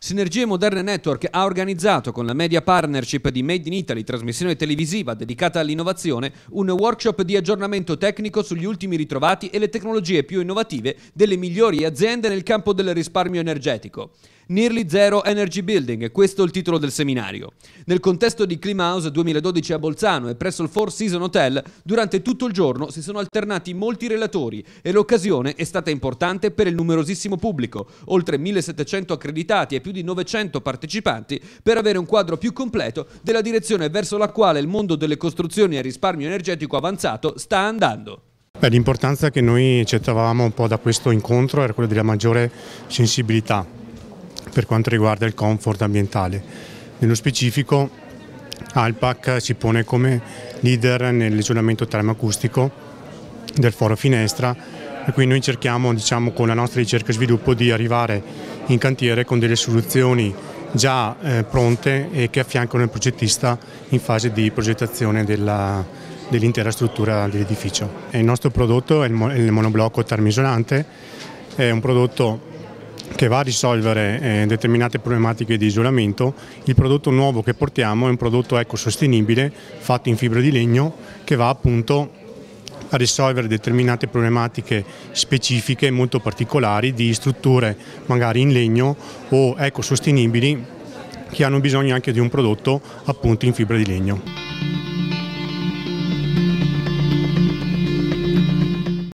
Sinergie Moderne Network ha organizzato con la media partnership di Made in Italy, trasmissione televisiva dedicata all'innovazione, un workshop di aggiornamento tecnico sugli ultimi ritrovati e le tecnologie più innovative delle migliori aziende nel campo del risparmio energetico. Nearly Zero Energy Building, questo è il titolo del seminario. Nel contesto di House 2012 a Bolzano e presso il Four Season Hotel, durante tutto il giorno si sono alternati molti relatori e l'occasione è stata importante per il numerosissimo pubblico, oltre 1700 accreditati e più di 900 partecipanti, per avere un quadro più completo della direzione verso la quale il mondo delle costruzioni e risparmio energetico avanzato sta andando. L'importanza che noi ci trovavamo un po' da questo incontro era quella della maggiore sensibilità per quanto riguarda il comfort ambientale. Nello specifico Alpac si pone come leader nell'isolamento termoacustico del foro finestra e quindi noi cerchiamo diciamo, con la nostra ricerca e sviluppo di arrivare in cantiere con delle soluzioni già eh, pronte e che affiancano il progettista in fase di progettazione dell'intera struttura dell'edificio. Il nostro prodotto è il, mo il monoblocco termisolante, è un prodotto che va a risolvere eh, determinate problematiche di isolamento, il prodotto nuovo che portiamo è un prodotto ecosostenibile fatto in fibra di legno che va appunto a risolvere determinate problematiche specifiche molto particolari di strutture magari in legno o ecosostenibili che hanno bisogno anche di un prodotto appunto in fibra di legno.